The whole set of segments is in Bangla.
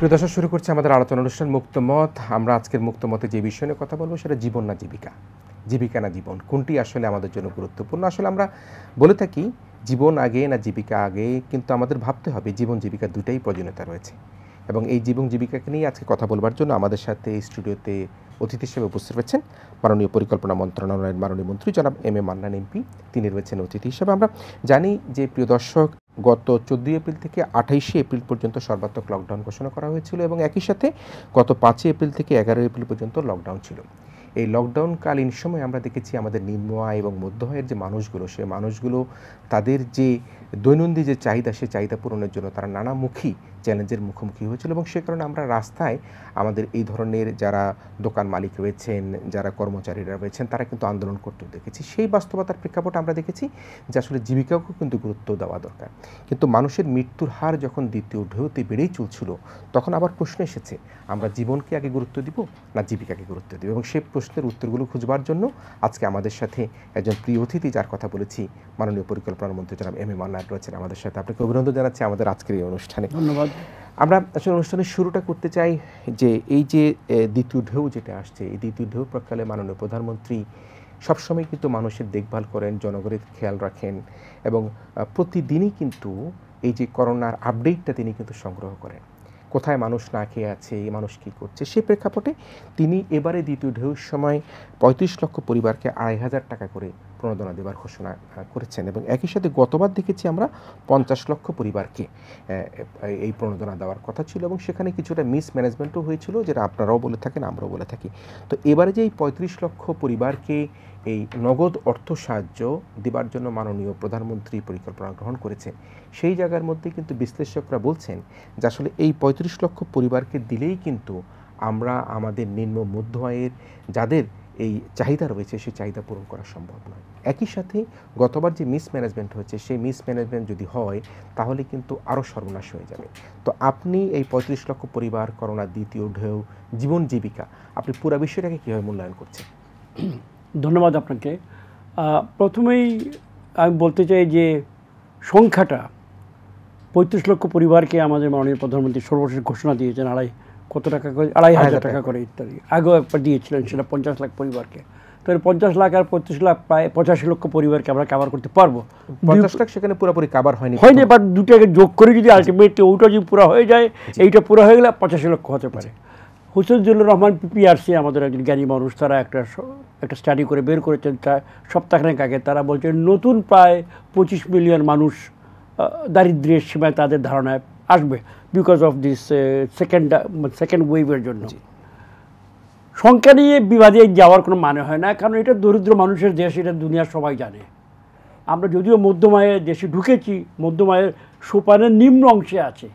প্রিয় দর্শক শুরু করছে আমাদের আলোচনা অনুষ্ঠান মুক্তমত আমরা আজকের মতে যে বিষয় নিয়ে কথা বলবো সেটা জীবন না জীবিকা জীবিকা না জীবন কোনটি আসলে আমাদের জন্য গুরুত্বপূর্ণ আসলে আমরা বলে থাকি জীবন আগে না জীবিকা আগে কিন্তু আমাদের ভাবতে হবে জীবন জীবিকা দুটাই প্রয়োজনীয়তা রয়েছে এবং এই জীবন জীবিকাকে নিয়ে আজকে কথা বলবার জন্য আমাদের সাথে এই স্টুডিওতে অতিথি হিসেবে উপস্থিত রয়েছেন মাননীয় পরিকল্পনা মন্ত্রণালয়ের মাননীয় মন্ত্রী জনাব এম এ মান্নান এমপি তিনি রয়েছেন অতিথি হিসেবে আমরা জানি যে প্রিয় দর্শক গত চোদ্দোই এপ্রিল থেকে আঠাইশে এপ্রিল পর্যন্ত সর্বাত্মক লকডাউন ঘোষণা করা হয়েছিল এবং একই সাথে গত পাঁচই এপ্রিল থেকে এগারোই এপ্রিল পর্যন্ত লকডাউন ছিল এই লকডাউনকালীন সময় আমরা দেখেছি আমাদের নিম্ন আয় এবং মধ্য আয়ের যে মানুষগুলো সে মানুষগুলো তাদের যে দৈনন্দিন যে চাহিদা সে চাহিদা পূরণের জন্য তারা নানামুখী চ্যালেঞ্জের মুখোমুখি হয়েছিল এবং সে কারণে আমরা রাস্তায় আমাদের এই ধরনের যারা দোকান মালিক রয়েছেন যারা কর্মচারীরা রয়েছেন তারা কিন্তু আন্দোলন করতেও দেখেছি সেই বাস্তবতার প্রেক্ষাপটে আমরা দেখেছি যে আসলে জীবিকাকেও কিন্তু গুরুত্ব দেওয়া দরকার কিন্তু মানুষের মৃত্যুর হার যখন দ্বিতীয় ঢেউতে বেড়েই চলছিল তখন আবার প্রশ্ন এসেছে আমরা জীবনকে আগে গুরুত্ব দিব না জীবিকাকে গুরুত্ব দিব এবং সেই প্রশ্নের উত্তরগুলো খুঁজবার জন্য আজকে আমাদের সাথে একজন প্রিয় অতিথি যার কথা বলেছি মাননীয় পরিকল্পনা মন্ত্রী জানাব এম এ মান্না ব্যাট রয়েছেন আমাদের সাথে আপনাকে অভিনন্দন জানাচ্ছি আমাদের আজকের এই অনুষ্ঠানে ধন্যবাদ আমরা আসলে অনুষ্ঠানের শুরুটা করতে চাই যে এই যে দ্বিতীয় ঢেউ যেটা আসছে এই দ্বিতীয় ঢেউ প্রাককালে মাননীয় প্রধানমন্ত্রী সবসময় কিন্তু মানুষের দেখভাল করেন জনগণের খেয়াল রাখেন এবং প্রতিদিনই কিন্তু এই যে করোনার আপডেটটা তিনি কিন্তু সংগ্রহ করেন কোথায় মানুষ না খেয়ে আছে মানুষ কী করছে সেই প্রেক্ষাপটে তিনি এবারে দ্বিতীয় ঢেউর সময় পঁয়ত্রিশ লক্ষ পরিবারকে আড়াই হাজার টাকা করে প্রণোদনা দেবার ঘোষণা করেছেন এবং একই সাথে গতবার দেখেছি আমরা পঞ্চাশ লক্ষ পরিবারকে এই প্রণোদনা দেওয়ার কথা ছিল এবং সেখানে কিছুটা মিসম্যানেজমেন্টও হয়েছিল যেটা আপনারাও বলে থাকেন আমরাও বলে থাকি তো এবারে যে এই পঁয়ত্রিশ লক্ষ পরিবারকে এই নগদ অর্থ সাহায্য দেবার জন্য মাননীয় প্রধানমন্ত্রী পরিকল্পনা গ্রহণ করেছেন সেই জায়গার মধ্যে কিন্তু বিশ্লেষকরা বলছেন যে আসলে এই পঁয়ত্রিশ লক্ষ পরিবারকে দিলেই কিন্তু আমরা আমাদের নিম্ন মধ্য আয়ের যাদের এই চাহিদা রয়েছে সেই চাহিদা পূরণ করা সম্ভব নয় একই সাথে গতবার যে মিসম্যানেজমেন্ট হয়েছে সেই মিসম্যানেজমেন্ট যদি হয় তাহলে কিন্তু আরও সর্বনাশ হয়ে যাবে তো আপনি এই পঁয়ত্রিশ লক্ষ পরিবার করোনা দ্বিতীয় ঢেউ জীবন জীবিকা আপনি পুরো বিষয়টাকে কীভাবে মূল্যায়ন করছেন ধন্যবাদ আপনাকে প্রথমেই আমি বলতে চাই যে সংখ্যাটা পঁয়ত্রিশ লক্ষ পরিবারকে আমাদের মাননীয় প্রধানমন্ত্রী সর্বশেষ ঘোষণা দিয়েছেন আড়াই কত টাকা করে আড়াই হাজার টাকা করে ইত্যাদি আগেও একবার দিয়েছিলেন সেটা পঞ্চাশ লাখ পরিবারকে তো পঞ্চাশ লাখ আর পঁয়ত্রিশ লাখ প্রায় পঁচাশি লক্ষ পরিবারকে আমরা কাভার করতে পারবো পঞ্চাশ লাখ সেখানে পুরোপুরি কাভার হয়নি হয়নি বা দুটাকে যোগ করে যদি আলটিমেটলি ওইটা যদি পুরো হয়ে যায় এইটা পুরো হয়ে গেলে পঁচাশি লক্ষ হতে পারে হুসেজুল্লুর রহমান পিপিআরসি আমাদের একজন জ্ঞানী মানুষ তারা একটা একটা স্টাডি করে বের করেছেন সপ্তাহখানেক আগে তারা বলছেন নতুন প্রায় পঁচিশ মিলিয়ন মানুষ দারিদ্র্যের সীমায় তাদের ধারণায় আসবে because of this second second ওয়েভের জন্য সংখ্যা নিয়ে বিবাদে যাওয়ার কোনো মানে হয় না কারণ এটা দরিদ্র মানুষের দেশ এটা দুনিয়ার সবাই জানে আমরা যদিও মধ্যমায়ের দেশে ঢুকেছি মধ্যমায়ের সোপানের নিম্ন অংশে আছে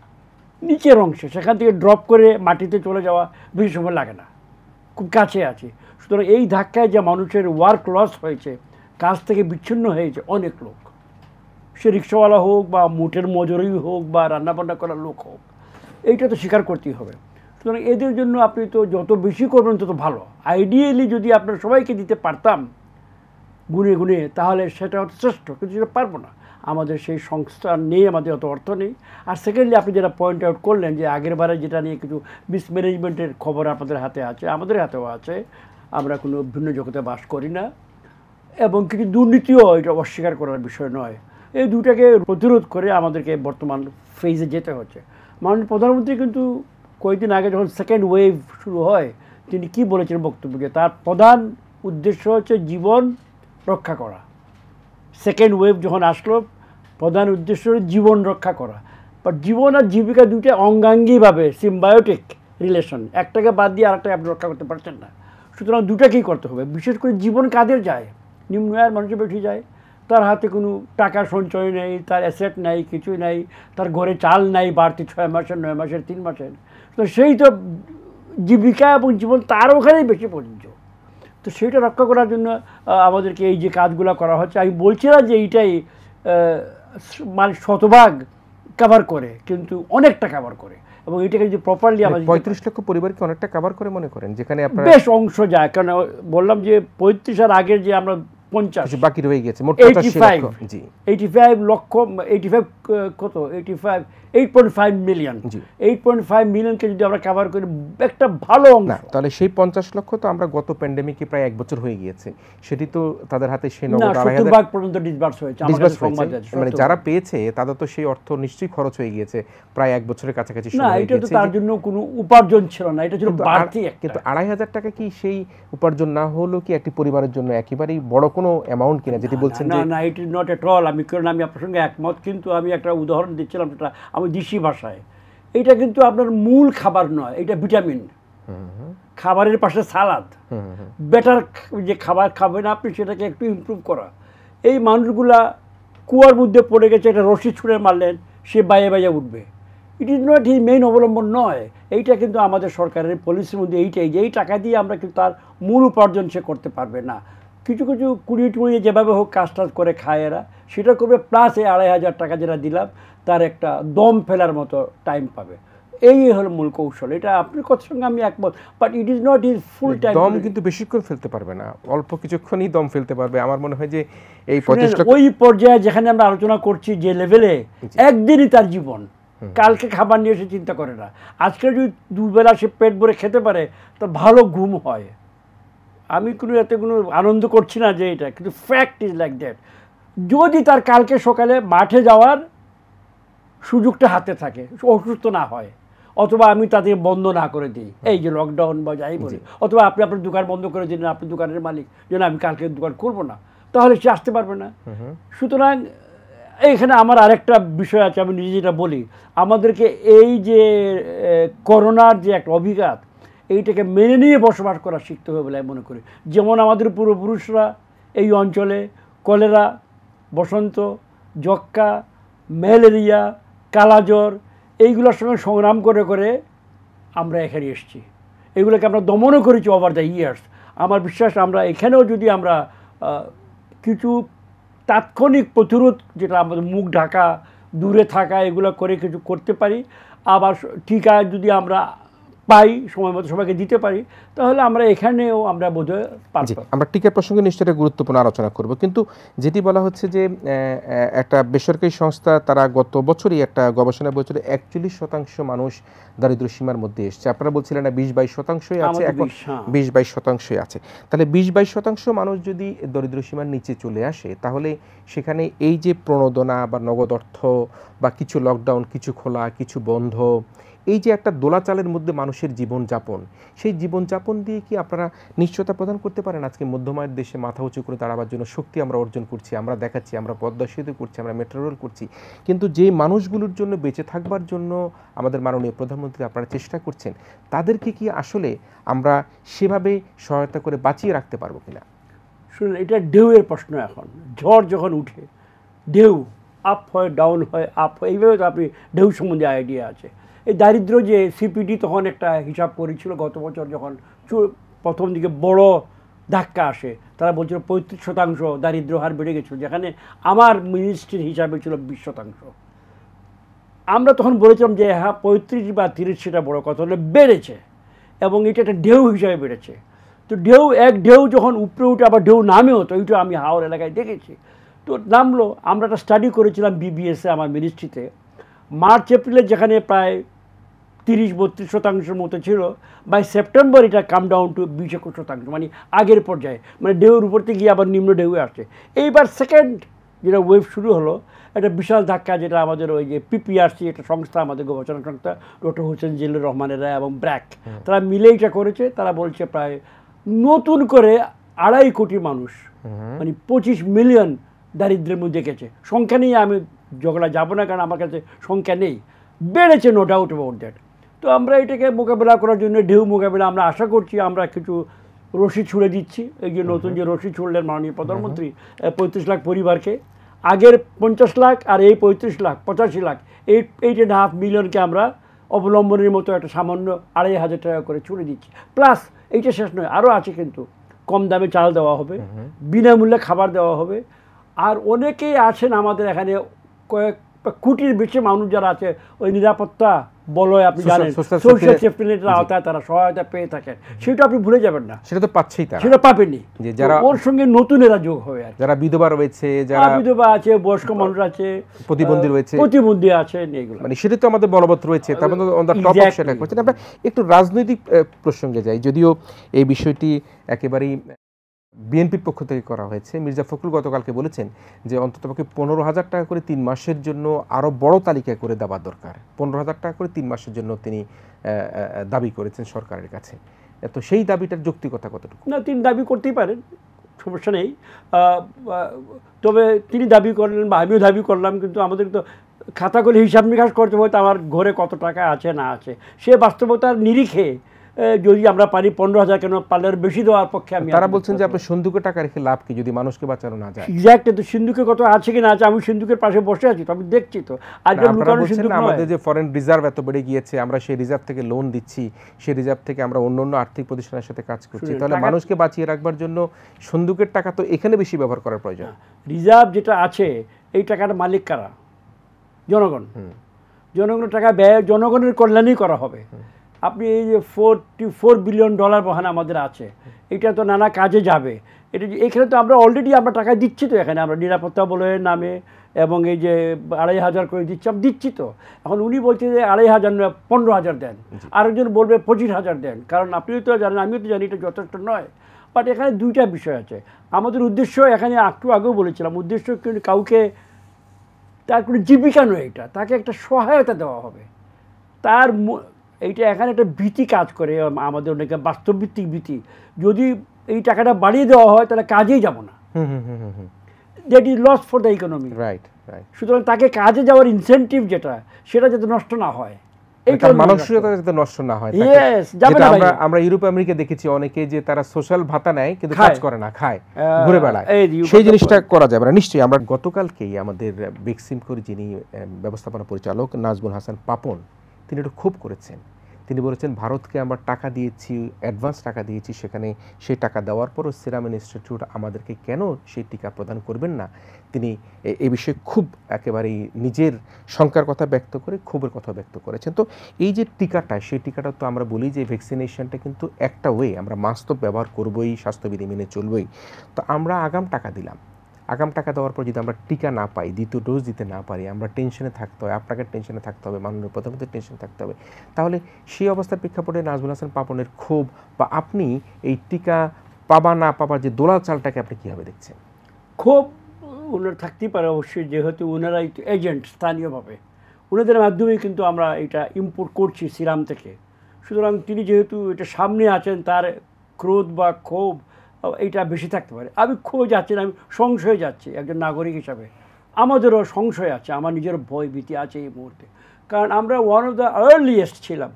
নিচের অংশে সেখান থেকে ড্রপ করে মাটিতে চলে যাওয়া বেশি সময় লাগে না খুব কাছে আছে সুতরাং এই ধাক্কায় যে মানুষের ওয়ার্ক লস হয়েছে কাজ থেকে বিচ্ছিন্ন হয়েছে অনেক লোক সে রিক্সাওয়ালা হোক বা মুটের মজুরি হোক বা রান্নাবান্না করার লোক হোক এইটা তো স্বীকার করতেই হবে সুতরাং এদের জন্য আপনি তো যত বেশি করবেন তত ভালো আইডিয়ালি যদি আপনার সবাইকে দিতে পারতাম গুনে গুনে তাহলে সেটা হচ্ছে শ্রেষ্ঠ কিন্তু সেটা পারবো না আমাদের সেই সংস্থা নেই আমাদের অত অর্থ নেই আর সেকেন্ডলি আপনি যেটা পয়েন্ট আউট করলেন যে আগের বারে যেটা নিয়ে কিছু মিসম্যানেজমেন্টের খবর আপনাদের হাতে আছে আমাদের হাতেও আছে আমরা কোনো ভিন্ন জগতে বাস করি না এবং কিছু দুর্নীতিও এটা অস্বীকার করার বিষয় নয় এই দুটাকে প্রতিরোধ করে আমাদেরকে বর্তমান ফেজে যেতে হচ্ছে মাননীয় প্রধানমন্ত্রী কিন্তু কয়েকদিন আগে যখন সেকেন্ড ওয়েভ শুরু হয় তিনি কি বলেছেন বক্তব্যকে তার প্রধান উদ্দেশ্য হচ্ছে জীবন রক্ষা করা সেকেন্ড ওয়েভ যখন আসলো প্রধান উদ্দেশ্য হল জীবন রক্ষা করা বাট জীবন আর জীবিকা দুটো অঙ্গাঙ্গিভাবে সিম্বায়োটিক রিলেশন একটাকে বাদ দিয়ে আরেকটাকে আপনি রক্ষা করতে পারছেন না সুতরাং দুটাকেই করতে হবে বিশেষ করে জীবন কাদের যায় নিম্ন আয়ের মানুষের বেশি যায় তার হাতে কোনো টাকা সঞ্চয় নেই তার অ্যাসেট নাই কিছু নাই তার ঘরে চাল নাই বাড়তি ছয় মাসের নয় মাসের তিন মাসের তো সেই তো জীবিকা এবং জীবন তার ওখানেই বেশি প্রযোজ্য তো সেটা রক্ষা করার জন্য আমাদেরকে এই যে কাজগুলো করা হচ্ছে আমি বলছি না যে এইটাই মানে শতভাগ কাভার করে কিন্তু অনেকটা কাভার করে এবং এটাকে যদি প্রপারলি মানে আমাদের পঁয়ত্রিশ লক্ষ পরিবারকে অনেকটা কাভার করে মনে করেন যেখানে বেশ অংশ যায় কারণ বললাম যে পঁয়ত্রিশ আর আগের যে আমরা পঞ্চাশ আচ্ছা, বাকি রয়ে গেছে মানে যারা পেয়েছে তাদের তো সেই অর্থ নিশ্চয়ই খরচ হয়ে গিয়েছে প্রায় এক বছরের কাছাকাছি তার জন্য কোনো উপার্জন ছিল না এটা ছিল আড়াই হাজার টাকা কি সেই উপার্জন না হলো কি একটি পরিবারের জন্য একেবারেই বড় কোনো কোনো অ্যামাউন্ট কিনা যেটি বলছেন না না it is not at all আমি কারণ আমি আপনার সঙ্গে একমত কিন্তু আমি একটা উদাহরণ দিচ্ছিলাম এটা আমি দেশি ভাষায় এটা কিন্তু আপনার মূল খাবার নয় এটা ভিটামিন খাবারের পাশে সালাদ বেটার যে খাবার খাবেন আপনি সেটাকে একটু ইম্প্রুভ করা এই মানুষগুলা কুয়ার মধ্যে পড়ে গেছে একটা রশি ছুঁড়ে মারলেন সে বাইয়ে বাইয়ে উঠবে it is not he main অবলম্বন নয় এইটা কিন্তু আমাদের সরকারের পলিসির মধ্যে এইটাই যে এই টাকা দিয়ে আমরা কিন্তু তার মূল উপার্জন সে করতে পারবে না কিছু কিছু কুড়িয়ে টুড়িয়ে যেভাবে হোক কাজ টাজ করে খায় এরা সেটা করবে প্লাস এই আড়াই হাজার টাকা যেটা দিলাম তার একটা দম ফেলার মতো টাইম পাবে এই হলো মূল কৌশল এটা আপনার কথার সঙ্গে আমি একমত but it is not is full time দম কিন্তু বেশিক্ষণ ফেলতে পারবে না অল্প কিছুক্ষণই দম ফেলতে পারবে আমার মনে হয় যে এই ওই পর্যায়ে যেখানে আমরা আলোচনা করছি যে লেভেলে একদিনই তার জীবন কালকে খাবার নিয়ে সে চিন্তা করে না আজকে যদি দুবেলা সে পেট ভরে খেতে পারে তো ভালো ঘুম হয় আমি কোনো এতে কোনো আনন্দ করছি না যে এটা কিন্তু ফ্যাক্ট ইজ লাইক দ্যাট যদি তার কালকে সকালে মাঠে যাওয়ার সুযোগটা হাতে থাকে অসুস্থ না হয় অথবা আমি তাদের বন্ধ না করে দিই এই যে লকডাউন বা যাই বলি অথবা আপনি আপনার দোকান বন্ধ করে দিলেন আপনি দোকানের মালিক যেন আমি কালকে দোকান করবো না তাহলে সে আসতে পারবে না সুতরাং এইখানে আমার আরেকটা বিষয় আছে আমি নিজে যেটা বলি আমাদেরকে এই যে করোনার যে একটা অভিজ্ঞতা এইটাকে মেনে নিয়ে বসবাস করা শিখতে হবে বলে আমি মনে করি যেমন আমাদের পূর্বপুরুষরা এই অঞ্চলে কলেরা বসন্ত যক্ষা ম্যালেরিয়া কালাজ্বর এইগুলোর সঙ্গে সংগ্রাম করে করে আমরা এখানে এসেছি এগুলোকে আমরা দমনও করেছি ওভার দ্য ইয়ার্স আমার বিশ্বাস আমরা এখানেও যদি আমরা কিছু তাৎক্ষণিক প্রতিরোধ যেটা আমাদের মুখ ঢাকা দূরে থাকা এগুলো করে কিছু করতে পারি আবার টিকা যদি আমরা পাই সময় মতো সবাইকে দিতে পারি তাহলে আমরা এখানেও আমরা বোঝা পারছি আমরা টিকা প্রসঙ্গে নিশ্চয়ই গুরুত্বপূর্ণ আলোচনা করব কিন্তু যেটি বলা হচ্ছে যে একটা বেসরকারি সংস্থা তারা গত বছরই একটা গবেষণা বছরে একচল্লিশ শতাংশ মানুষ দারিদ্র সীমার মধ্যে এসছে আপনারা বলছিলেন না বিশ বাইশ শতাংশই আছে এখন হ্যাঁ। বিশ বাইশ শতাংশই আছে তাহলে বিশ বাইশ শতাংশ মানুষ যদি দরিদ্র সীমার নিচে চলে আসে তাহলে সেখানে এই যে প্রণোদনা বা নগদ অর্থ বা কিছু লকডাউন কিছু খোলা কিছু বন্ধ এই যে একটা দোলাচালের মধ্যে মানুষের জীবনযাপন সেই জীবনযাপন দিয়ে কি আপনারা নিশ্চয়তা প্রদান করতে পারেন আজকে মধ্যমায়ের দেশে মাথা উঁচু করে দাঁড়াবার জন্য শক্তি আমরা অর্জন করছি আমরা দেখাচ্ছি আমরা পদ্মা সেতু করছি আমরা মেট্রো রেল করছি কিন্তু যে মানুষগুলোর জন্য বেঁচে থাকবার জন্য আমাদের মাননীয় প্রধানমন্ত্রী আপনারা চেষ্টা করছেন তাদেরকে কি আসলে আমরা সেভাবে সহায়তা করে বাঁচিয়ে রাখতে পারবো কিনা শুনুন এটা ঢেউয়ের প্রশ্ন এখন ঝড় যখন উঠে ঢেউ আপ হয় ডাউন হয় আপ হয় এইভাবে তো আপনি ঢেউ সম্বন্ধে আইডিয়া আছে এই দারিদ্র যে সিপিডি তখন একটা হিসাব করেছিল গত বছর যখন প্রথম দিকে বড় ধাক্কা আসে তারা বলছিল পঁয়ত্রিশ শতাংশ দারিদ্র হার বেড়ে গেছিল যেখানে আমার মিনিস্ট্রির হিসাবে ছিল বিশ শতাংশ আমরা তখন বলেছিলাম যে হ্যাঁ পঁয়ত্রিশ বা তিরিশ সেটা বড় কথা হলে বেড়েছে এবং এটা একটা ঢেউ হিসাবে বেড়েছে তো ঢেউ এক ঢেউ যখন উপরে উঠে আবার ঢেউ নামেও তো ওইটা আমি হাওড় এলাকায় দেখেছি তো নামলো আমরা একটা স্টাডি করেছিলাম বিবিএসে আমার মিনিস্ট্রিতে মার্চ এপ্রিলে যেখানে প্রায় তিরিশ বত্রিশ শতাংশের মতো ছিল বাই সেপ্টেম্বর এটা কাম ডাউন টু বিশ একুশ শতাংশ মানে আগের পর্যায়ে মানে ঢেউর উপর থেকে গিয়ে আবার নিম্ন ডেউয়ে আসছে এইবার সেকেন্ড যেটা ওয়েভ শুরু হলো একটা বিশাল ধাক্কা যেটা আমাদের ওই যে পিপিআরসি একটা সংস্থা আমাদের গবেষণা সংস্থা ডক্টর হোসেন জিল্লুর রহমানেরা এবং ব্র্যাক তারা মিলে এটা করেছে তারা বলছে প্রায় নতুন করে আড়াই কোটি মানুষ মানে পঁচিশ মিলিয়ন দারিদ্রের মধ্যে গেছে সংখ্যা নিয়ে আমি ঝগড়া যাবো না কারণ আমার কাছে সংখ্যা নেই বেড়েছে নো ডাউট অ্যাবাউট দ্যাট তো আমরা এটাকে মোকাবেলা করার জন্য ঢেউ মোকাবেলা আমরা আশা করছি আমরা কিছু রশি ছুড়ে দিচ্ছি এই যে নতুন যে রশি ছুড়লেন মাননীয় প্রধানমন্ত্রী পঁয়ত্রিশ লাখ পরিবারকে আগের পঞ্চাশ লাখ আর এই পঁয়ত্রিশ লাখ পঁচাশি লাখ এই এইট অ্যান্ড হাফ মিলিয়নকে আমরা অবলম্বনের মতো একটা সামান্য আড়াই হাজার টাকা করে ছুড়ে দিচ্ছি প্লাস এইটা শেষ নয় আরও আছে কিন্তু কম দামে চাল দেওয়া হবে বিনামূল্যে খাবার দেওয়া হবে আর অনেকেই আছেন আমাদের এখানে কয়েক কোটির বেশি মানুষ যারা আছে ওই নিরাপত্তা বলো আপনি জানেন সোশ্যাল সেফটি নেটের আওতায় তারা সহায়তা পেয়ে থাকেন সেটা আপনি ভুলে যাবেন না সেটা তো পাচ্ছেই তারা সেটা পাবেনি যে যারা ওর সঙ্গে নতুন এরা যোগ হবে আর যারা বিধবা রয়েছে যারা বিধবা আছে বয়স্ক মানুষ আছে প্রতিবন্ধী রয়েছে প্রতিবন্ধী আছে এগুলো মানে সেটা তো আমাদের বলবৎ রয়েছে তার মধ্যে অন দা টপ অপশন এক আমরা একটু রাজনৈতিক প্রসঙ্গে যাই যদিও এই বিষয়টি একেবারেই বিএনপির পক্ষ থেকে করা হয়েছে মির্জা ফখরুল গতকালকে বলেছেন যে অন্ততপক্ষে পনেরো হাজার টাকা করে তিন মাসের জন্য আরও বড় তালিকা করে দেওয়া দরকার পনেরো হাজার টাকা করে তিন মাসের জন্য তিনি দাবি করেছেন সরকারের কাছে তো সেই দাবিটার যৌক্তিকতা কতটুকু না তিনি দাবি করতেই পারেন সমস্যা নেই তবে তিনি দাবি করলেন বা আমিও দাবি করলাম কিন্তু আমাদের তো খাতা করে হিসাব নিকাশ করতে হয়তো আমার ঘরে কত টাকা আছে না আছে সে বাস্তবতার নিরিখে যদি আমরা পারি পনেরো হাজার কেন পার্লার বেশি দেওয়ার পক্ষে আমি তারা বলছেন যে আপনি সিন্ধুকে টাকা রেখে লাভ কি যদি মানুষকে বাঁচানো না যায় এক্স্যাক্ট তো সিন্ধুকে কত আছে কি না আছে আমি সিন্ধুকের পাশে বসে আছি তো আমি দেখছি তো লুকানো আর আমাদের যে ফরেন রিজার্ভ এত বেড়ে গিয়েছে আমরা সেই রিজার্ভ থেকে লোন দিচ্ছি সেই রিজার্ভ থেকে আমরা অন্য অন্য আর্থিক প্রতিষ্ঠানের সাথে কাজ করছি তাহলে মানুষকে বাঁচিয়ে রাখবার জন্য সিন্ধুকের টাকা তো এখানে বেশি ব্যবহার করার প্রয়োজন রিজার্ভ যেটা আছে এই টাকার মালিক কারা জনগণ জনগণের টাকা ব্যয় জনগণের কল্যাণেই করা হবে আপনি এই যে ফোরটি ফোর বিলিয়ন ডলার বহানা আমাদের আছে এটা তো নানা কাজে যাবে এটা এখানে তো আমরা অলরেডি আমরা টাকা দিচ্ছি তো এখানে আমরা নিরাপত্তা বলয়ের নামে এবং এই যে আড়াই হাজার করে দিচ্ছি আমি দিচ্ছি তো এখন উনি বলছে যে আড়াই হাজার নয় পনেরো হাজার দেন আরেকজন বলবে পঁচিশ হাজার দেন কারণ আপনিও তো জানেন আমিও তো জানি এটা যথেষ্ট নয় বাট এখানে দুইটা বিষয় আছে আমাদের উদ্দেশ্য এখানে একটু আগেও বলেছিলাম উদ্দেশ্য কাউকে তার কোনো জীবিকা নয় এটা তাকে একটা সহায়তা দেওয়া হবে তার এইটা এখানে একটা ভীতি কাজ করে আমাদের অনেকে বাস্তবভিত্তিক ভীতি যদি এই টাকাটা বাড়িয়ে দেওয়া হয় তাহলে কাজেই যাব না that is loss for the economy right সুতরাং তাকে কাজে যাওয়ার ইনসেন্টিভ যেটা সেটা যাতে নষ্ট না হয় মানে আমরা ইউরোপ আমেরিকা দেখেছি অনেকে যে তারা সোশ্যাল ভাতা নেয় কিন্তু কাজ করে না খায় ঘুরে বেড়ায় সেই জিনিসটা করা যাবে মানে না নিশ্চয়ই আমরা গতকালকেই আমাদের যিনি ব্যবস্থাপনা পরিচালক নাজমুল হাসান পাপন তিনি এটা খুব করেছেন তিনি বলেছেন ভারতকে আমরা টাকা দিয়েছি অ্যাডভান্স টাকা দিয়েছি সেখানে সেই টাকা দেওয়ার পরও সিরাম ইনস্টিটিউট আমাদেরকে কেন সেই টিকা প্রদান করবেন না তিনি এ বিষয়ে খুব একেবারেই নিজের শঙ্কার কথা ব্যক্ত করে ক্ষোভের কথা ব্যক্ত করেছেন তো এই যে টিকাটা সেই টিকাটা তো আমরা বলি যে ভ্যাকসিনেশনটা কিন্তু একটা ওয়ে আমরা মাস্তব ব্যবহার করবই স্বাস্থ্যবিধি মেনে চলবই তো আমরা আগাম টাকা দিলাম আগাম টাকা দেওয়ার পর যদি আমরা টিকা না পাই দ্বিতীয় ডোজ দিতে না পারি আমরা টেনশনে থাকতে হয় আপনাকে টেনশনে থাকতে হবে মাননীয় প্রধানমন্ত্রীর টেনশনে থাকতে হবে তাহলে সেই অবস্থার প্রেক্ষাপটে নাজমুল হাসান পাপনের ক্ষোভ বা আপনি এই টিকা পাবা না পাবার যে দোলাল চালটাকে আপনি কীভাবে দেখছেন ক্ষোভ ওনার থাকতেই পারে অবশ্যই যেহেতু ওনারা এজেন্ট স্থানীয়ভাবে ওনাদের মাধ্যমেই কিন্তু আমরা এটা ইম্পোর্ট করছি সিরাম থেকে সুতরাং তিনি যেহেতু এটা সামনে আছেন তার ক্রোধ বা ক্ষোভ এইটা বেশি থাকতে পারে আমি খুব যাচ্ছি না আমি সংশয়ে যাচ্ছি একজন নাগরিক হিসাবে আমাদেরও সংশয় আছে আমার নিজের ভয় ভীতি আছে এই মুহূর্তে কারণ আমরা ওয়ান অফ দ্য আর্লিয়েস্ট ছিলাম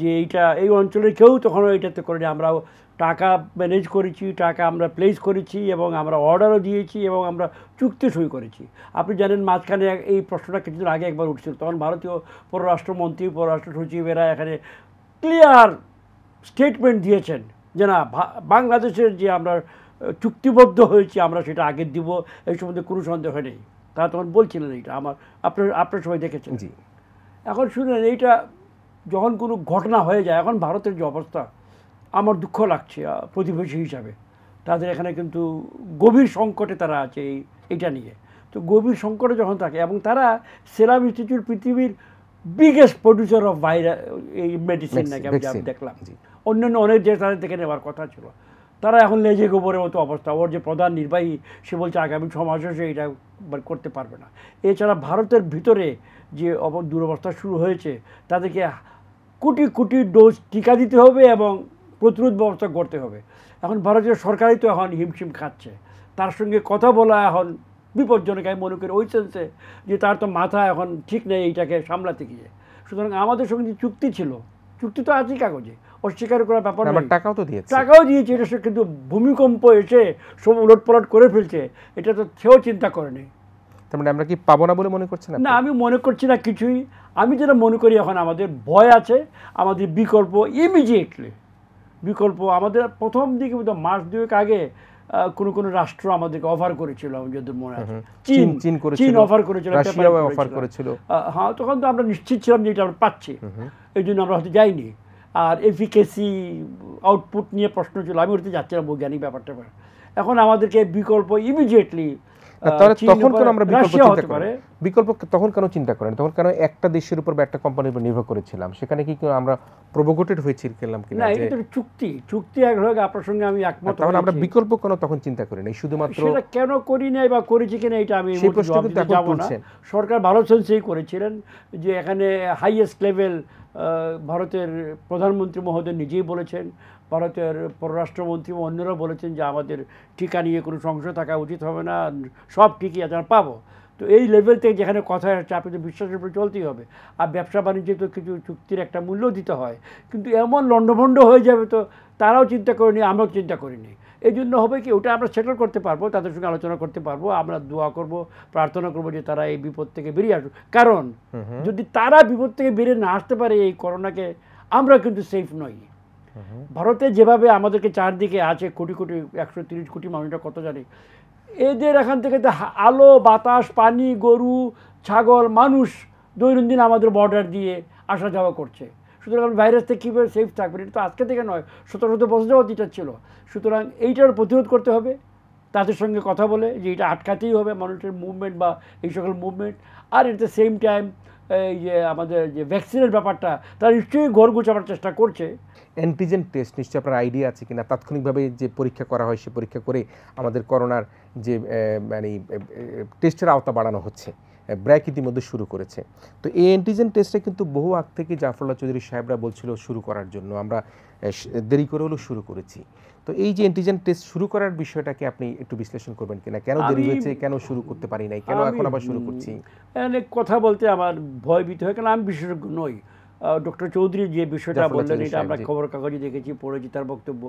যে এইটা এই অঞ্চলের কেউ তখনও এটাতে করেনি আমরাও টাকা ম্যানেজ করেছি টাকা আমরা প্লেস করেছি এবং আমরা অর্ডারও দিয়েছি এবং আমরা চুক্তি সই করেছি আপনি জানেন মাঝখানে এই প্রশ্নটা কিছুদিন আগে একবার উঠছিল তখন ভারতীয় পররাষ্ট্রমন্ত্রী পররাষ্ট্র সচিবেরা এখানে ক্লিয়ার স্টেটমেন্ট দিয়েছেন যে না বাংলাদেশের যে আমরা চুক্তিবদ্ধ হয়েছি আমরা সেটা আগে দিব এই সম্বন্ধে কোনো সন্দেহ নেই তারা তখন বলছিলেন এইটা আমার আপনার আপনার সবাই দেখেছেন জি এখন শুনেন এইটা যখন কোনো ঘটনা হয়ে যায় এখন ভারতের যে অবস্থা আমার দুঃখ লাগছে প্রতিবেশী হিসাবে তাদের এখানে কিন্তু গভীর সংকটে তারা আছে এই এটা নিয়ে তো গভীর সংকটে যখন থাকে এবং তারা সেরাম ইনস্টিটিউট পৃথিবীর বিগেস্ট প্রডিউসার অফ ভাইরাস এই মেডিসিন নাকি আমি দেখলাম অন্যান্য অনেক যে তাদের থেকে নেওয়ার কথা ছিল তারা এখন লেজে গোবরের মতো অবস্থা ওর যে প্রধান নির্বাহী সে বলছে আগামী ছ মাসে সে এটা করতে পারবে না এছাড়া ভারতের ভিতরে যে দুরবস্থা শুরু হয়েছে তাদেরকে কোটি কোটি ডোজ টিকা দিতে হবে এবং প্রতিরোধ ব্যবস্থা করতে হবে এখন ভারতীয় সরকারই তো এখন হিমশিম খাচ্ছে তার সঙ্গে কথা বলা এখন বিপজ্জনক আমি মনে করি ওই সেন্সে যে তার তো মাথা এখন ঠিক নেই এইটাকে সামলাতে গিয়ে সুতরাং আমাদের সঙ্গে যে চুক্তি ছিল চুক্তি তো আছেই কাগজে অস্বীকার করার ব্যাপার নেই টাকাও তো দিয়েছে টাকাও দিয়েছে এটা সে কিন্তু ভূমিকম্প এসে সব উলটপালট করে ফেলছে এটা তো সেও চিন্তা করেনি তার মানে আমরা কি পাবো না বলে মনে করছি না না আমি মনে করছি না কিছুই আমি যেটা মনে করি এখন আমাদের ভয় আছে আমাদের বিকল্প ইমিডিয়েটলি বিকল্প আমাদের প্রথম দিকে মাস দুয়েক আগে কোন কোন রাষ্ট্র আমাদেরকে অফার করেছিল আমি যদি মনে আছে চীন চীন করেছিল চীন অফার করেছিল অফার করেছিল হ্যাঁ তখন তো আমরা নিশ্চিত ছিলাম যে এটা আমরা পাচ্ছি এই জন্য আমরা হয়তো যাইনি আর এফিকেসি আউটপুট নিয়ে প্রশ্ন ছিল আমি ওটাতে যাচ্ছিলাম না বৈজ্ঞানিক ব্যাপারটা এখন আমাদেরকে বিকল্প ইমিডিয়েটলি তাহলে তখন কেন আমরা বিকল্প চিন্তা করি বিকল্প তখন কেন চিন্তা করেন তখন কেন একটা দেশের উপর বা একটা কোম্পানির উপর নির্ভর করেছিলাম সেখানে কি আমরা প্রভোগটেড কিনা চুক্তি চুক্তি এক হোক আপনার সঙ্গে আমি একমত তখন আমরা বিকল্প তখন চিন্তা করি না শুধুমাত্র সেটা কেন করি নাই বা করেছি কিনা এটা আমি সেই প্রশ্ন কিন্তু এখন তুলছেন সরকার ভালো সেন্সেই করেছিলেন যে এখানে হাইয়েস্ট লেভেল ভারতের প্রধানমন্ত্রী মহোদয় নিজেই বলেছেন ভারতের পররাষ্ট্রমন্ত্রী অন্যরা বলেছেন যে আমাদের টিকা নিয়ে কোনো সংশয় থাকা উচিত হবে না সব ঠিকই আমরা পাবো তো এই লেভেল থেকে যেখানে কথা আসছে আপনি তো বিশ্বাসের উপরে চলতেই হবে আর ব্যবসা বাণিজ্যে তো কিছু চুক্তির একটা মূল্য দিতে হয় কিন্তু এমন লণ্ডভণ্ড হয়ে যাবে তো তারাও চিন্তা করিনি আমরাও চিন্তা করিনি এই জন্য হবে কি ওটা আমরা সেটেল করতে পারবো তাদের সঙ্গে আলোচনা করতে পারবো আমরা দোয়া করব প্রার্থনা করব যে তারা এই বিপদ থেকে বেরিয়ে আসুক কারণ যদি তারা বিপদ থেকে বেরিয়ে না আসতে পারে এই করোনাকে আমরা কিন্তু সেফ নই Mm-hmm. ভারতে যেভাবে আমাদেরকে চারদিকে আছে কোটি কোটি একশো তিরিশ কোটি মানুষটা কত জানি এদের এখান থেকে তো আলো বাতাস পানি গরু ছাগল মানুষ দৈনন্দিন আমাদের বর্ডার দিয়ে আসা যাওয়া করছে সুতরাং ভাইরাস থেকে কীভাবে সেফ থাকবে এটা তো আজকে থেকে নয় সতেরো শত বছর যাওয়া এটা ছিল সুতরাং এইটার প্রতিরোধ করতে হবে তাদের সঙ্গে কথা বলে যে এটা আটকাতেই হবে মানুষের মুভমেন্ট বা এই সকল মুভমেন্ট আর এট দ্য সেম টাইম এই যে আমাদের যে ভ্যাকসিনের ব্যাপারটা তারা নিশ্চয়ই ঘর গুছাবার চেষ্টা করছে অ্যান্টিজেন টেস্ট নিশ্চয়ই আপনার আইডিয়া আছে কিনা তাৎক্ষণিকভাবে যে পরীক্ষা করা হয় সে পরীক্ষা করে আমাদের করোনার যে মানে টেস্টের আওতা বাড়ানো হচ্ছে ব্র্যাক ইতিমধ্যে শুরু করেছে তো এই অ্যান্টিজেন টেস্টটা কিন্তু বহু আগ থেকে জাফরুল্লাহ চৌধুরী সাহেবরা বলছিল শুরু করার জন্য আমরা দেরি করে হলেও শুরু করেছি তো এই যে অ্যান্টিজেন টেস্ট শুরু করার বিষয়টাকে আপনি একটু বিশ্লেষণ করবেন কিনা কেন দেরি হয়েছে কেন শুরু করতে পারি নাই কেন এখন আবার শুরু করছি অনেক মানে কথা বলতে আমার ভয় ভীত হয় কারণ আমি বিশেষজ্ঞ নই ডক্টর চৌধুরী যে বিষয়টা বললেন এটা আমরা খবর কাগজে দেখেছি পড়েছি তার বক্তব্য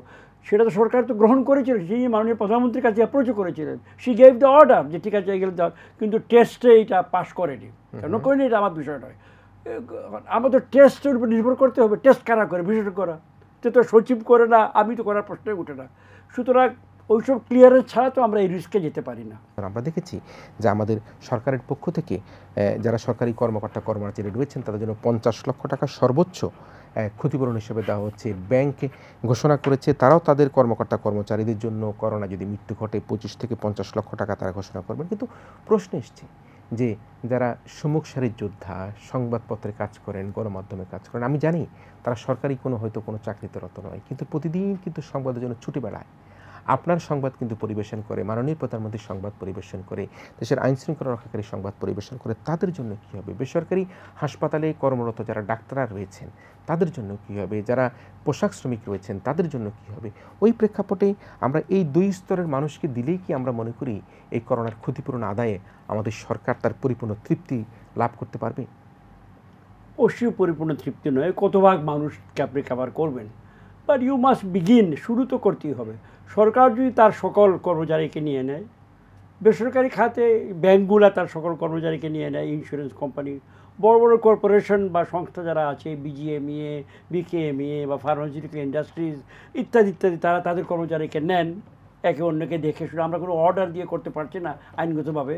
সেটা তো সরকার তো গ্রহণ করেছিল সেই মাননীয় প্রধানমন্ত্রীর কাছে অ্যাপ্রোচও করেছিলেন সি গেভ দ্য অর্ডার যে ঠিক আছে এগুলো কিন্তু টেস্টে এটা পাস করেনি কেন করেনি এটা আমার বিষয় নয় আমাদের টেস্টের উপর নির্ভর করতে হবে টেস্ট কারা করে বিশেষজ্ঞরা সে তো সচিব করে না আমি তো করার প্রশ্নই উঠে না সুতরাং ওইসব ক্লিয়ারেন্স ছাড়া তো আমরা এই রিস্কে যেতে পারি না আমরা দেখেছি যে আমাদের সরকারের পক্ষ থেকে যারা সরকারি কর্মকর্তা কর্মচারী রয়েছেন তাদের জন্য পঞ্চাশ লক্ষ টাকা সর্বোচ্চ ক্ষতিপূরণ হিসেবে দেওয়া হচ্ছে ব্যাংক ঘোষণা করেছে তারাও তাদের কর্মকর্তা কর্মচারীদের জন্য করোনা যদি মৃত্যু ঘটে পঁচিশ থেকে পঞ্চাশ লক্ষ টাকা তারা ঘোষণা করবেন কিন্তু প্রশ্ন এসছে যে যারা সম্মুখ সারির যোদ্ধা সংবাদপত্রে কাজ করেন গণমাধ্যমে কাজ করেন আমি জানি তারা সরকারি কোনো হয়তো কোনো চাকরিতে রত নয় কিন্তু প্রতিদিন কিন্তু সংবাদের জন্য ছুটে বেড়ায় আপনার সংবাদ কিন্তু পরিবেশন করে মাননীয় প্রধানমন্ত্রীর সংবাদ পরিবেশন করে দেশের আইন শৃঙ্খলা রক্ষাকারী সংবাদ পরিবেশন করে তাদের জন্য কী হবে বেসরকারি হাসপাতালে কর্মরত যারা ডাক্তাররা রয়েছেন তাদের জন্য কী হবে যারা পোশাক শ্রমিক রয়েছেন তাদের জন্য কী হবে ওই প্রেক্ষাপটে আমরা এই দুই স্তরের মানুষকে দিলেই কি আমরা মনে করি এই করোনার ক্ষতিপূরণ আদায়ে আমাদের সরকার তার পরিপূর্ণ তৃপ্তি লাভ করতে পারবে অবশ্যই পরিপূর্ণ তৃপ্তি নয় কত ভাগ মানুষকে আপনি কাভার করবেন বাট ইউ মাস্ট বিগিন শুরু তো করতেই হবে সরকার যদি তার সকল কর্মচারীকে নিয়ে নেয় বেসরকারি খাতে ব্যাঙ্কগুলা তার সকল কর্মচারীকে নিয়ে নেয় ইন্স্যুরেন্স কোম্পানি বড় বড় কর্পোরেশন বা সংস্থা যারা আছে বিজিএমএ বিকেএমএ বা ফার্মাসিউটিক্যাল ইন্ডাস্ট্রিজ ইত্যাদি ইত্যাদি তারা তাদের কর্মচারীকে নেন একে অন্যকে দেখে শুনে আমরা কোনো অর্ডার দিয়ে করতে পারছি না আইনগতভাবে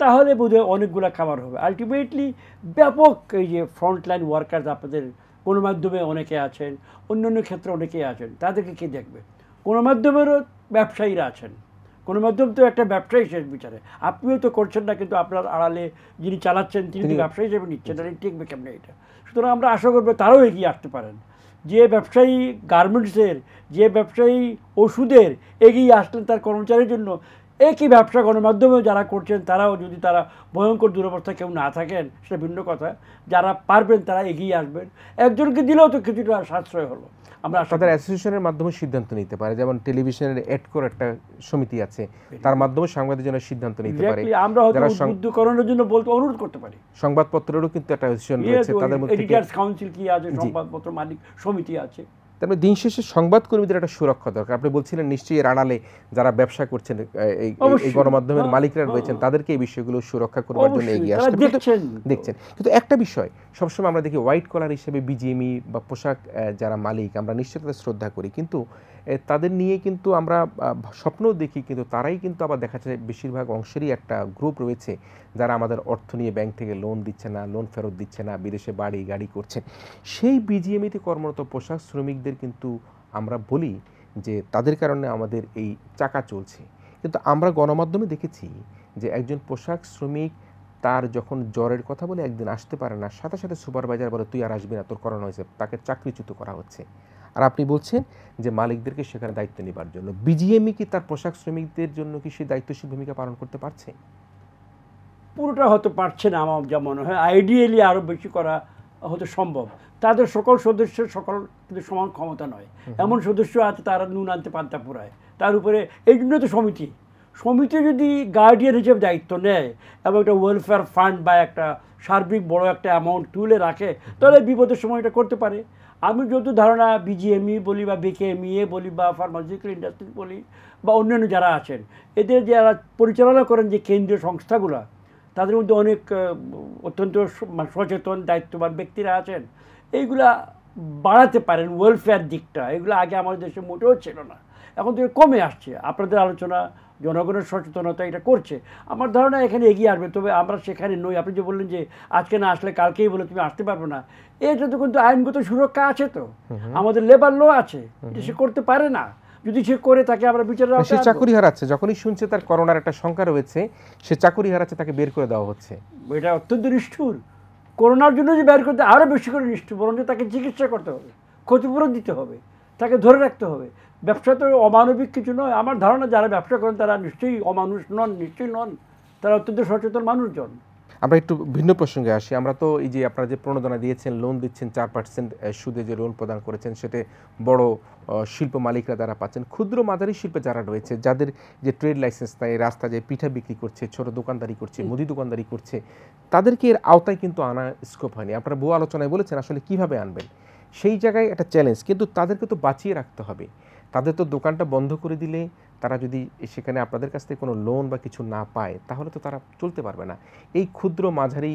তাহলে বোধহয় অনেকগুলো খাবার হবে আলটিমেটলি ব্যাপক এই যে ফ্রন্টলাইন ওয়ার্কার্স আপনাদের গণমাধ্যমে অনেকে আছেন অন্যান্য ক্ষেত্রে অনেকে আছেন তাদেরকে কে দেখবে গণমাধ্যমেরও ব্যবসায়ীরা আছেন গণমাধ্যম তো একটা ব্যবসায়ী শেষ বিচারে আপনিও তো করছেন না কিন্তু আপনার আড়ালে যিনি চালাচ্ছেন তিনি তো ব্যবসায়ী হিসেবে নিচ্ছেন তাহলে টিকবে কেমন এটা সুতরাং আমরা আশা করবো তারাও এগিয়ে আসতে পারেন যে ব্যবসায়ী গার্মেন্টসের যে ব্যবসায়ী ওষুধের এগিয়ে আসলেন তার কর্মচারীর জন্য একই ব্যবসা গণমাধ্যমে যারা করছেন তারাও যদি তারা ভয়ঙ্কর দুরবস্থা কেউ না থাকেন সেটা ভিন্ন কথা যারা পারবেন তারা এগিয়ে আসবেন একজনকে দিলেও তো কিছুটা সাশ্রয় হলো আমরা তাদের অ্যাসোসিয়েশনের মাধ্যমে সিদ্ধান্ত নিতে পারে যেমন টেলিভিশনের এড করে একটা সমিতি আছে তার মাধ্যমে সাংবাদিক জন্য সিদ্ধান্ত নিতে পারে আমরা হয়তো উদ্বুদ্ধকরণের জন্য বলতে অনুরোধ করতে পারি সংবাদপত্রেরও কিন্তু একটা অ্যাসোসিয়েশন রয়েছে তাদের মধ্যে এডিটরস কাউন্সিল কি আছে সংবাদপত্র মালিক সমিতি আছে তারপরে দিন শেষে সংবাদকর্মীদের একটা সুরক্ষা দরকার আপনি বলছিলেন নিশ্চয়ই এর আড়ালে যারা ব্যবসা করছেন এই গণমাধ্যমের মালিকরা রয়েছেন তাদেরকে এই বিষয়গুলো সুরক্ষা করবার জন্য এগিয়ে আসতে দেখছেন কিন্তু একটা বিষয় সবসময় আমরা দেখি হোয়াইট কলার হিসেবে বিজিএমই e বা পোশাক যারা মালিক আমরা নিশ্চয়ই তাদের শ্রদ্ধা করি কিন্তু তাদের নিয়ে কিন্তু আমরা স্বপ্ন দেখি কিন্তু তারাই কিন্তু আবার দেখা যায় বেশিরভাগ অংশেরই একটা গ্রুপ রয়েছে যারা আমাদের অর্থ নিয়ে ব্যাংক থেকে লোন দিচ্ছে না লোন ফেরত দিচ্ছে না বিদেশে বাড়ি গাড়ি করছে সেই বিজিএমইতে e কর্মরত পোশাক শ্রমিকদের কিন্তু আমরা বলি যে তাদের কারণে আমাদের এই চাকা চলছে কিন্তু আমরা গণমাধ্যমে দেখেছি যে একজন পোশাক শ্রমিক তার যখন জ্বরের কথা বলে একদিন আসতে পারে না সাথে সাথে সুপারভাইজার বলে তুই আর আসবি না তোর করোনা হয়েছে তাকে চাকরিচ্যুত করা হচ্ছে আর আপনি বলছেন যে মালিকদেরকে সেখানে দায়িত্ব নেবার জন্য বিজিএমই কি তার পোশাক শ্রমিকদের জন্য কি সে দায়িত্বশীল ভূমিকা পালন করতে পারছে পুরোটা হয়তো পারছে না আমার যা মনে হয় আইডিয়ালি আরও বেশি করা হতে সম্ভব তাদের সকল সদস্যের সকল কিন্তু সমান ক্ষমতা নয় এমন সদস্য আছে তারা নুন আনতে পান্তা পুরায় তার উপরে এই জন্য তো সমিতি সমিতি যদি গার্ডিয়ান হিসেবে দায়িত্ব নেয় এবং একটা ওয়েলফেয়ার ফান্ড বা একটা সার্বিক বড় একটা অ্যামাউন্ট তুলে রাখে তাহলে বিপদের সময় এটা করতে পারে আমি যত ধারণা বিজিএমই e বলি বা বিকেএমইএ e বলি বা ফার্মাসিউটিক্যাল ইন্ডাস্ট্রি বলি বা অন্যান্য যারা আছেন এদের যারা পরিচালনা করেন যে কেন্দ্রীয় সংস্থাগুলো তাদের মধ্যে অনেক অত্যন্ত মানে সচেতন দায়িত্ববান ব্যক্তিরা আছেন এইগুলা বাড়াতে পারেন ওয়েলফেয়ার দিকটা এগুলো আগে আমাদের দেশে মোটেও ছিল না এখন থেকে কমে আসছে আপনাদের আলোচনা জনগণের সচেতনতা এটা করছে আমার ধারণা এখানে এগিয়ে আসবে তবে আমরা সেখানে নই আপনি যে বললেন যে আজকে না আসলে কালকেই বলে তুমি আসতে পারবো না এটা তো কিন্তু আইনগত সুরক্ষা আছে তো আমাদের লেবার ল আছে সে করতে পারে না যদি সে করে তাকে আমরা বিচারের সে চাকরি হারাচ্ছে যখনই শুনছে তার করোনার একটা সংখ্যা রয়েছে সে চাকরি হারাচ্ছে তাকে বের করে দেওয়া হচ্ছে এটা অত্যন্ত নিষ্ঠুর করোনার জন্য যে বের করতে আরও বেশি করে নিষ্ঠুর বরঞ্চ তাকে চিকিৎসা করতে হবে ক্ষতিপূরণ দিতে হবে তাকে ধরে রাখতে হবে ব্যবসা তো অমানবিক কিছু নয় আমার ধারণা যারা ব্যবসা করেন তারা নিশ্চয়ই অমানুষ নন নিশ্চয়ই নন তারা অত্যন্ত সচেতন মানুষজন আমরা একটু ভিন্ন প্রসঙ্গে আসি আমরা তো এই যে আপনারা যে প্রণোদনা দিয়েছেন লোন দিচ্ছেন চার পার্সেন্ট সুদে যে লোন প্রদান করেছেন সেটা বড় শিল্প মালিকরা যারা পাচ্ছেন ক্ষুদ্র মাঝারি শিল্পে যারা রয়েছে যাদের যে ট্রেড লাইসেন্স তাই রাস্তা যে পিঠা বিক্রি করছে ছোট দোকানদারি করছে মুদি দোকানদারি করছে তাদেরকে এর আওতায় কিন্তু আনা স্কোপ হয়নি আপনারা বহু আলোচনায় বলেছেন আসলে কিভাবে আনবেন সেই জায়গায় একটা চ্যালেঞ্জ কিন্তু তাদেরকে তো বাঁচিয়ে রাখতে হবে তাদের তো দোকানটা বন্ধ করে দিলে তারা যদি সেখানে আপনাদের কাছ থেকে কোনো লোন বা কিছু না পায় তাহলে তো তারা চলতে পারবে না এই ক্ষুদ্র মাঝারি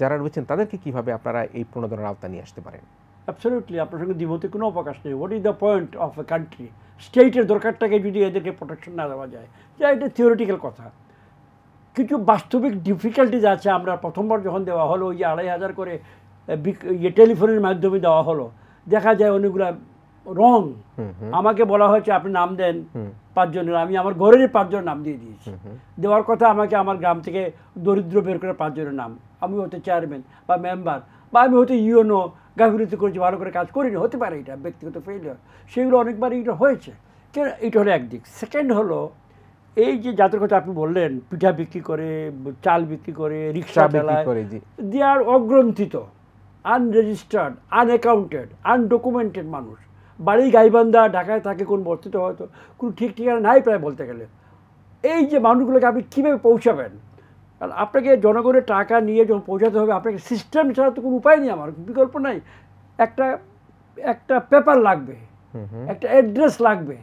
যারা রয়েছেন তাদেরকে কিভাবে আপনারা এই প্রণোদনের আওতা নিয়ে আসতে পারেন অ্যাবসলিউটলি আপনার সঙ্গে দ্বিমতে কোনো অবকাশ নেই what is the point of a country স্টেটের দরকারটাকে যদি এদেরকে প্রোটেকশন না দেওয়া যায় যা এটা থিওরিটিক্যাল কথা কিছু বাস্তবিক ডিফিকাল্টিজ আছে আমরা প্রথমবার যখন দেওয়া হলো ওই যে আড়াই হাজার করে ইয়ে টেলিফোনের মাধ্যমে দেওয়া হলো দেখা যায় অনেকগুলো রং আমাকে বলা হয়েছে আপনি নাম দেন পাঁচজনের আমি আমার ঘরেরই পাঁচজনের নাম দিয়ে দিয়েছি দেওয়ার কথা আমাকে আমার গ্রাম থেকে দরিদ্র বের করে পাঁচজনের নাম আমি হতে চেয়ারম্যান বা মেম্বার বা আমি হতে ইউএনও গাফিলতি করেছি ভালো করে কাজ করিনি হতে পারে এটা ব্যক্তিগত ফেলিওর সেগুলো অনেকবার এটা হয়েছে কেন এটা হলো একদিক সেকেন্ড হলো এই যে যাদের কথা আপনি বললেন পিঠা বিক্রি করে চাল বিক্রি করে রিক্সা চালায় দে অগ্রন্থিত আনরেজিস্টার্ড আনঅ্যাকাউন্টেড আনডকুমেন্টেড মানুষ বাড়ি গাইবান্ধা ঢাকায় থাকে কোন বস্তিতে হয়তো কোনো ঠিক ঠিকানা নাই প্রায় বলতে গেলে এই যে মানুষগুলোকে আপনি কীভাবে পৌঁছাবেন কারণ আপনাকে জনগণের টাকা নিয়ে যখন পৌঁছাতে হবে আপনাকে সিস্টেম ছাড়া তো কোনো উপায় নেই আমার বিকল্প নাই একটা একটা পেপার লাগবে একটা অ্যাড্রেস লাগবে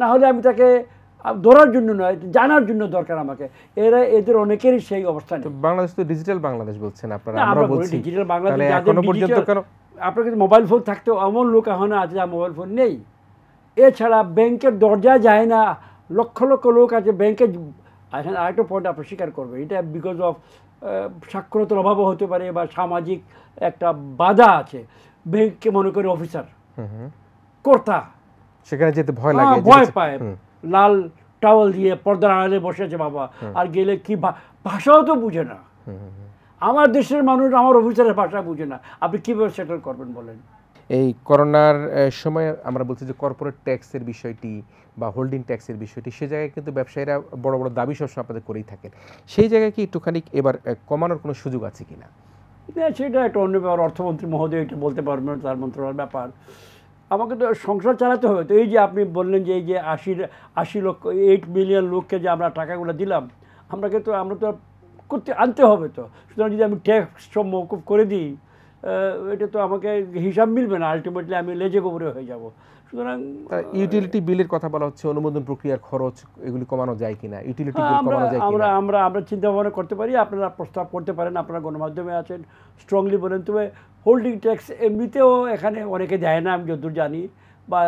না হলে আমি তাকে ধরার জন্য নয় জানার জন্য দরকার আমাকে এরা এদের অনেকেরই সেই অবস্থা বাংলাদেশ তো ডিজিটাল বাংলাদেশ বলছেন আপনারা আমরা বলছি ডিজিটাল বাংলাদেশ এখনো পর্যন্ত আপনার কাছে মোবাইল ফোন থাকতে অমন লোক এখন আছে যা মোবাইল ফোন নেই এছাড়া ব্যাংকের দরজা যায় না লক্ষ লক্ষ লোক আছে ব্যাংকে এখানে আরেকটা পয়েন্ট আপনি স্বীকার করবে এটা বিকজ অফ সাক্ষরতার অভাবও হতে পারে বা সামাজিক একটা বাধা আছে ব্যাংককে মনে করে অফিসার কর্তা সেখানে যেতে ভয় লাগে হ্যাঁ, ভয় পায় লাল টাওয়াল দিয়ে পর্দার আড়ালে বসে আছে বাবা আর গেলে কি ভাষাও তো বুঝে না আমার দেশের মানুষ আমার অফিসারের ভাষা বুঝে না আপনি কীভাবে সেটেল করবেন বলেন এই করোনার সময় আমরা বলছি যে কর্পোরেট ট্যাক্সের বিষয়টি বা হোল্ডিং ট্যাক্সের বিষয়টি সে জায়গায় কিন্তু ব্যবসায়ীরা বড় বড় দাবি সবসময় আপনাদের করেই থাকেন সেই জায়গায় কি একটুখানি এবার কমানোর কোনো সুযোগ আছে কি না সেটা একটা অন্য ব্যাপার অর্থমন্ত্রী মহোদয় এটা বলতে পারবেন তার মন্ত্রণালয়ের ব্যাপার আমাকে তো সংসার চালাতে হবে তো এই যে আপনি বললেন যে এই যে আশির আশি লক্ষ এইট মিলিয়ন লোককে যে আমরা টাকাগুলো দিলাম আমরা কিন্তু আমরা তো করতে আনতে হবে তো সুতরাং যদি আমি ট্যাক্স সব মৌকুফ করে দিই এটা তো আমাকে হিসাব মিলবে না আলটিমেটলি আমি লেজে গোবরে হয়ে যাব সুতরাং ইউটিলিটি বিলের কথা বলা হচ্ছে অনুমোদন প্রক্রিয়ার খরচ এগুলি কমানো যায় কিনা ইউটিলিটি হ্যাঁ, আমরা আমরা আমরা চিন্তা ভাবনা করতে পারি আপনারা প্রস্তাব করতে পারেন আপনারা গণমাধ্যমে আছেন স্ট্রংলি বলেন তবে হোল্ডিং ট্যাক্স এমনিতেও এখানে অনেকে দেয় না আমি যতদূর জানি বা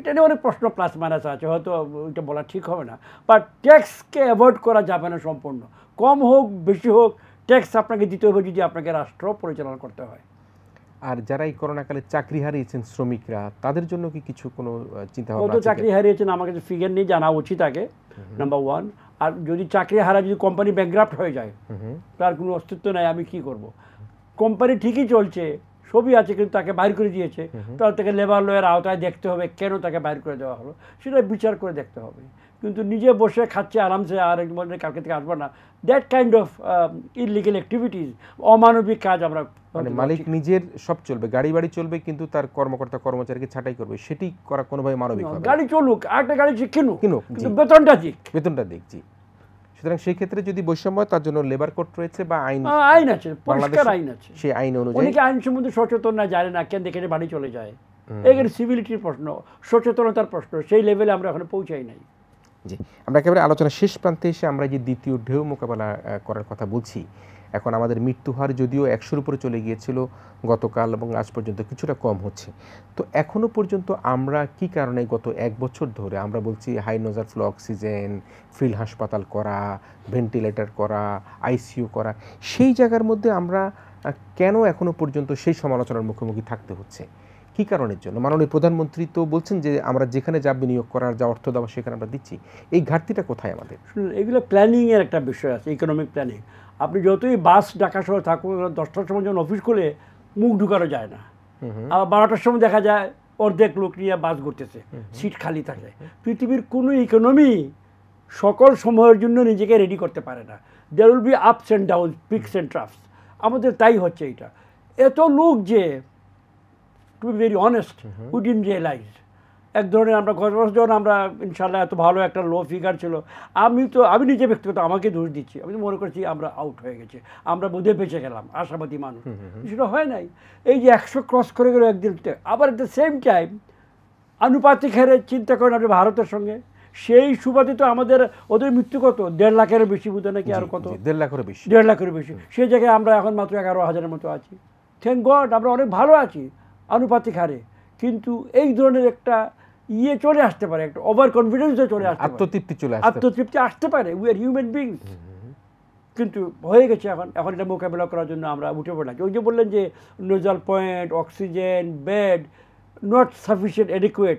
এটা নিয়ে অনেক প্রশ্ন প্লাস মাইনাস আছে হয়তো এটা বলা ঠিক হবে না বাট ট্যাক্সকে অ্যাভয়েড করা যাবে না সম্পূর্ণ কম হোক বেশি হোক ট্যাক্স আপনাকে দিতে হবে যদি আপনাকে রাষ্ট্র পরিচালনা করতে হয় আর যারা এই করোনাকালে চাকরি হারিয়েছেন শ্রমিকরা তাদের জন্য কি কিছু কোনো চিন্তা কত চাকরি হারিয়েছেন আমাকে কাছে ফিগার নিয়ে জানা উচিত আগে নাম্বার ওয়ান আর যদি চাকরি হারা যদি কোম্পানি ব্যাকগ্রাফ্ট হয়ে যায় তার কোনো অস্তিত্ব নাই আমি কি করব কোম্পানি ঠিকই চলছে সবই আছে কিন্তু তাকে বাইর করে দিয়েছে তাহলে তাকে লেবার লয়ের আওতায় দেখতে হবে কেন তাকে বাইর করে দেওয়া হলো সেটা বিচার করে দেখতে হবে কিন্তু নিজে বসে খাচ্ছে আরামসে আর বলে কালকে থেকে আসবো না that kind of illegal activities অমানবিক কাজ আমরা মানে মালিক নিজের সব চলবে গাড়ি বাড়ি চলবে কিন্তু তার কর্মকর্তা কর্মচারীকে ছাঁটাই করবে সেটি করা কোনোভাবে মানবিক গাড়ি চলুক একটা গাড়ি কিনুক কিনুক কিন্তু বেতনটা দিক বেতনটা দিক জি সুতরাং সেই ক্ষেত্রে যদি বৈষম্য হয় তার জন্য লেবার কোর্ট রয়েছে বা আইন আইন আছে পরিষ্কার আইন আছে সেই আইন অনুযায়ী অনেকে আইন সম্বন্ধে সচেতন না জানে না কেন দেখে বাড়ি চলে যায় এর সিভিলিটির প্রশ্ন সচেতনতার প্রশ্ন সেই লেভেলে আমরা এখন পৌঁছাই নাই জি আমরা একেবারে আলোচনা শেষ প্রান্তে এসে আমরা যে দ্বিতীয় ঢেউ মোকাবেলা করার কথা বলছি এখন আমাদের মৃত্যু হার যদিও একশোর উপরে চলে গিয়েছিল গতকাল এবং আজ পর্যন্ত কিছুটা কম হচ্ছে তো এখনও পর্যন্ত আমরা কি কারণে গত এক বছর ধরে আমরা বলছি high nasal flow oxygen fill হাসপাতাল করা ভেন্টিলেটর করা আইসিইউ করা সেই জায়গার মধ্যে আমরা কেন এখনও পর্যন্ত সেই সমালোচনার মুখোমুখি থাকতে হচ্ছে কি কারণের জন্য মাননীয় প্রধানমন্ত্রী তো বলছেন যে আমরা যেখানে যা বিনিয়োগ করার যা অর্থ দেওয়া সেখানে আমরা দিচ্ছি এই ঘাটতিটা কোথায় আমাদের এগুলো প্ল্যানিংয়ের একটা বিষয় আছে ইকোনমিক প্ল্যানিং আপনি যতই বাস ডাকা শহর থাকুন দশটার সময় যখন অফিস খুলে মুখ ঢুকানো যায় না আবার বারোটার সময় দেখা যায় অর্ধেক লোক নিয়ে বাস ঘুরতেছে সিট খালি থাকে পৃথিবীর কোনো ইকোনমি সকল সময়ের জন্য নিজেকে রেডি করতে পারে না there will be ups and downs peaks and troughs আমাদের তাই হচ্ছে এটা এত লোক যে to be very honest we didn't realise এক ধরনের আমরা গত বছর যখন আমরা ইনশাল্লাহ এত ভালো একটা লো ফিগার ছিল আমি তো আমি নিজে ব্যক্তিগত আমাকে দোষ দিচ্ছি আমি তো মনে করছি আমরা আউট হয়ে গেছে আমরা বোধে বেঁচে গেলাম আশাবাদী মানুষ সেটা হয় নাই এই যে একশো ক্রস করে গেল একদিন আবার এট দ্য সেম টাইম আনুপাতিক হারে চিন্তা করেন আপনি ভারতের সঙ্গে সেই সুবাদে তো আমাদের ওদের মৃত্যু কত দেড় লাখের বেশি বুধে নাকি আর কত দেড় লাখের বেশি দেড় লাখের বেশি সেই জায়গায় আমরা এখন মাত্র এগারো হাজারের মতো আছি থ্যাংক গড আমরা অনেক ভালো আছি আনুপাতিক হারে কিন্তু এই ধরনের একটা ইয়ে চলে আসতে পারে একটা ওভার কনফিডেন্স চলে আসতে আত্মতৃপ্তি চলে আত্মতৃপ্তি আসতে পারে উই আর হিউম্যান বিংস কিন্তু হয়ে গেছে এখন এখন এটা মোকাবেলা করার জন্য আমরা উঠে পড়লাম ওই যে বললেন যে nasal point oxygen bed not sufficient adequate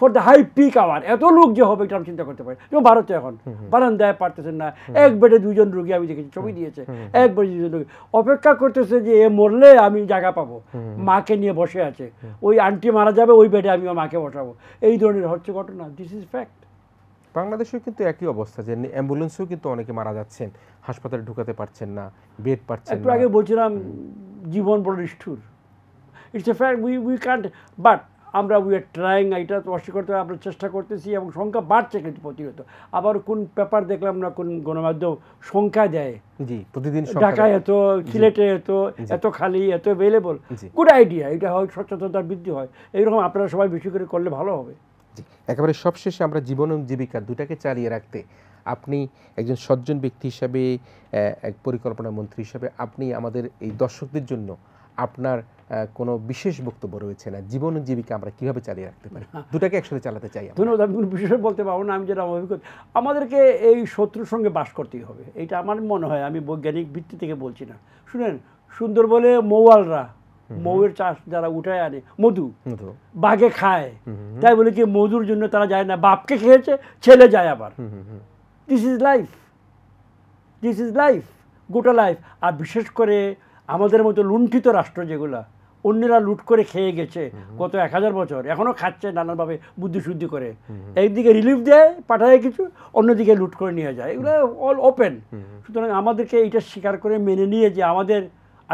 for the high peak hour এত লোক যে হবে এটা আমি চিন্তা করতে পারি যেমন ভারতে এখন বারান্দায় পারতেছেন না এক বেডে দুজন রুগী আমি দেখেছি ছবি দিয়েছে এক বেডে দুজন রুগী অপেক্ষা করতেছে যে এ মরলে আমি জায়গা পাবো মাকে নিয়ে বসে আছে ওই আন্টি মারা যাবে ওই বেডে আমি মাকে বসাবো এই ধরনের হচ্ছে ঘটনা দিস ইজ ফ্যাক্ট বাংলাদেশেও কিন্তু একই অবস্থা যে অ্যাম্বুলেন্সেও কিন্তু অনেকে মারা যাচ্ছেন হাসপাতালে ঢুকাতে পারছেন না বেড পাচ্ছেন একটু আগে বলছিলাম জীবন বড় নিষ্ঠুর it's a fact we we can't but আমরা উই আর ট্রাইং এটা অস্বীকার করতে আমরা চেষ্টা করতেছি এবং সংখ্যা বাড়ছে কিন্তু প্রতিহত আবার কোন পেপার দেখলাম না কোন গণমাধ্যম সংখ্যা দেয় জি প্রতিদিন ঢাকায় এত সিলেটে এত এত খালি এত অ্যাভেলেবল গুড আইডিয়া এটা হয় সচেতনতা বৃদ্ধি হয় এইরকম আপনারা সবাই বেশি করে করলে ভালো হবে জি একেবারে সবশেষে আমরা জীবন এবং জীবিকা দুটাকে চালিয়ে রাখতে আপনি একজন সজ্জন ব্যক্তি হিসাবে এক পরিকল্পনা মন্ত্রী হিসাবে আপনি আমাদের এই দর্শকদের জন্য আপনার কোনো বিশেষ বক্তব্য রয়েছে না জীবন জীবিকা আমরা কিভাবে চালিয়ে রাখতে পারি হ্যাঁ। দুটাকে একসাথে চালাতে চাই ধন্যবাদ আমি কোনো বিশেষ বলতে পারবো না আমি যেটা অভিজ্ঞতা আমাদেরকে এই শত্রুর সঙ্গে বাস করতেই হবে এটা আমার মনে হয় আমি বৈজ্ঞানিক ভিত্তি থেকে বলছি না শুনেন সুন্দর বলে মৌয়ালরা মৌয়ের চাষ যারা উঠায় আনে মধু বাঘে খায় তাই বলে কি মধুর জন্য তারা যায় না বাপকে খেয়েছে ছেলে যায় আবার this is life this is life গোটা লাইফ আর বিশেষ করে আমাদের মতো লুণ্ঠিত রাষ্ট্র যেগুলা অন্যরা লুট করে খেয়ে গেছে গত এক হাজার বছর এখনও খাচ্ছে নানানভাবে বুদ্ধিশুদ্ধি করে একদিকে রিলিফ দেয় পাঠায় কিছু অন্যদিকে লুট করে নিয়ে যায় এগুলো অল ওপেন সুতরাং আমাদেরকে এটা স্বীকার করে মেনে নিয়ে যে আমাদের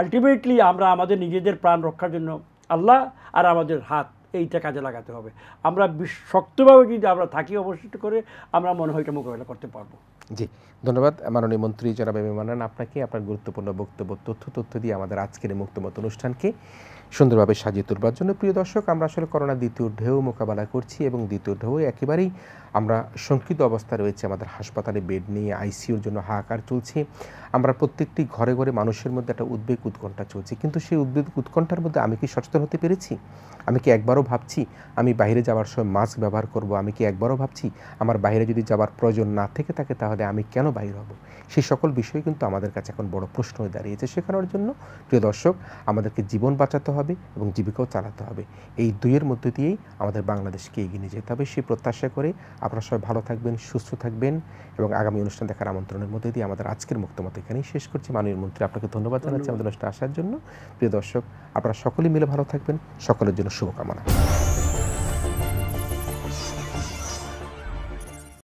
আলটিমেটলি আমরা আমাদের নিজেদের প্রাণ রক্ষার জন্য আল্লাহ আর আমাদের হাত এইটা কাজে লাগাতে হবে আমরা শক্তভাবে যদি আমরা থাকি অবশিষ্ট করে আমরা মনে হয় এটা মোকাবেলা করতে পারবো জি ধন্যবাদ মাননীয় মন্ত্রী জনাব এম মানান আপনাকে আপনার গুরুত্বপূর্ণ বক্তব্য তথ্য তথ্য দিয়ে আমাদের আজকের মুক্তমত অনুষ্ঠানকে সুন্দরভাবে সাজিয়ে তোলবার জন্য প্রিয় দর্শক আমরা আসলে করোনা দ্বিতীয় ঢেউ মোকাবেলা করছি এবং দ্বিতীয় ঢেউ একেবারেই আমরা শঙ্কিত অবস্থা রয়েছে আমাদের হাসপাতালে বেড নিয়ে আইসিউর জন্য হাহাকার চলছে আমরা প্রত্যেকটি ঘরে ঘরে মানুষের মধ্যে একটা উদ্বেগ উৎকণ্ঠা চলছে কিন্তু সেই উদ্বেগ উৎকণ্ঠার মধ্যে আমি কি সচেতন হতে পেরেছি আমি কি একবারও ভাবছি আমি বাইরে যাওয়ার সময় মাস্ক ব্যবহার করব আমি কি একবারও ভাবছি আমার বাইরে যদি যাওয়ার প্রয়োজন না থেকে থাকে তাহলে আমি কেন কেন বাহির হব সেই সকল বিষয় কিন্তু আমাদের কাছে এখন বড় প্রশ্ন হয়ে দাঁড়িয়েছে শেখানোর জন্য প্রিয় দর্শক আমাদেরকে জীবন বাঁচাতে হবে এবং জীবিকাও চালাতে হবে এই দুইয়ের মধ্য দিয়েই আমাদের বাংলাদেশকে এগিয়ে নিয়ে যেতে হবে সেই প্রত্যাশা করে আপনারা সবাই ভালো থাকবেন সুস্থ থাকবেন এবং আগামী অনুষ্ঠান দেখার আমন্ত্রণের মধ্যে দিয়ে আমাদের আজকের মুক্তমত এখানেই শেষ করছি মাননীয় মন্ত্রী আপনাকে ধন্যবাদ জানাচ্ছি আমাদের অনুষ্ঠানে আসার জন্য প্রিয় দর্শক আপনারা সকলেই মিলে ভালো থাকবেন সকলের জন্য শুভকামনা